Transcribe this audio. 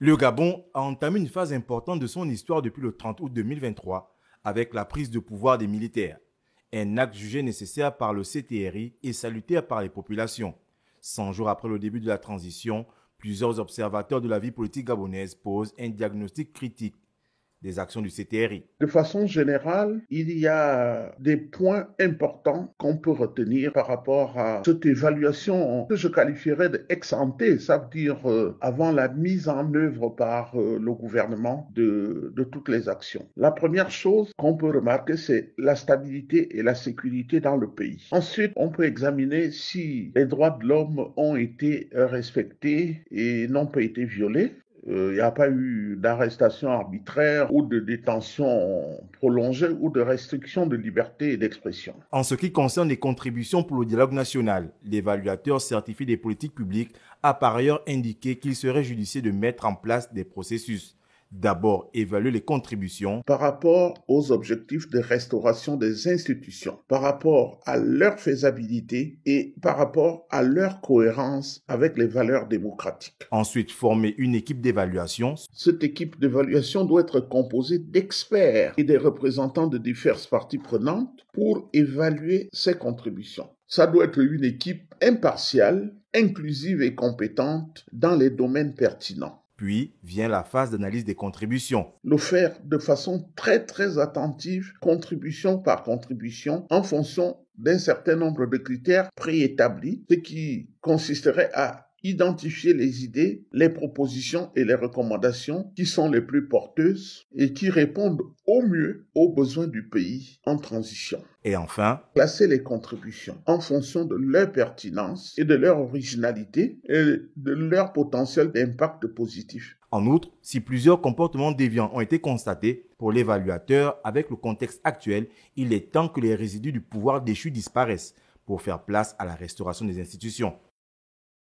Le Gabon a entamé une phase importante de son histoire depuis le 30 août 2023 avec la prise de pouvoir des militaires, un acte jugé nécessaire par le CTRI et salutaire par les populations. 100 jours après le début de la transition, plusieurs observateurs de la vie politique gabonaise posent un diagnostic critique des actions du CTRI. De façon générale, il y a des points importants qu'on peut retenir par rapport à cette évaluation que je qualifierais de ex ante, ça veut dire euh, avant la mise en œuvre par euh, le gouvernement de, de toutes les actions. La première chose qu'on peut remarquer, c'est la stabilité et la sécurité dans le pays. Ensuite, on peut examiner si les droits de l'homme ont été euh, respectés et n'ont pas été violés. Il euh, n'y a pas eu d'arrestation arbitraire ou de détention prolongée ou de restriction de liberté d'expression. En ce qui concerne les contributions pour le dialogue national, l'évaluateur certifié des politiques publiques a par ailleurs indiqué qu'il serait judicieux de mettre en place des processus d'abord évaluer les contributions par rapport aux objectifs de restauration des institutions, par rapport à leur faisabilité et par rapport à leur cohérence avec les valeurs démocratiques. Ensuite, former une équipe d'évaluation. Cette équipe d'évaluation doit être composée d'experts et des représentants de diverses parties prenantes pour évaluer ces contributions. Ça doit être une équipe impartiale, inclusive et compétente dans les domaines pertinents. Puis vient la phase d'analyse des contributions. Le faire de façon très très attentive, contribution par contribution, en fonction d'un certain nombre de critères préétablis, ce qui consisterait à identifier les idées, les propositions et les recommandations qui sont les plus porteuses et qui répondent au mieux aux besoins du pays en transition. Et enfin, classer les contributions en fonction de leur pertinence et de leur originalité et de leur potentiel d'impact positif. En outre, si plusieurs comportements déviants ont été constatés pour l'évaluateur avec le contexte actuel, il est temps que les résidus du pouvoir déchu disparaissent pour faire place à la restauration des institutions.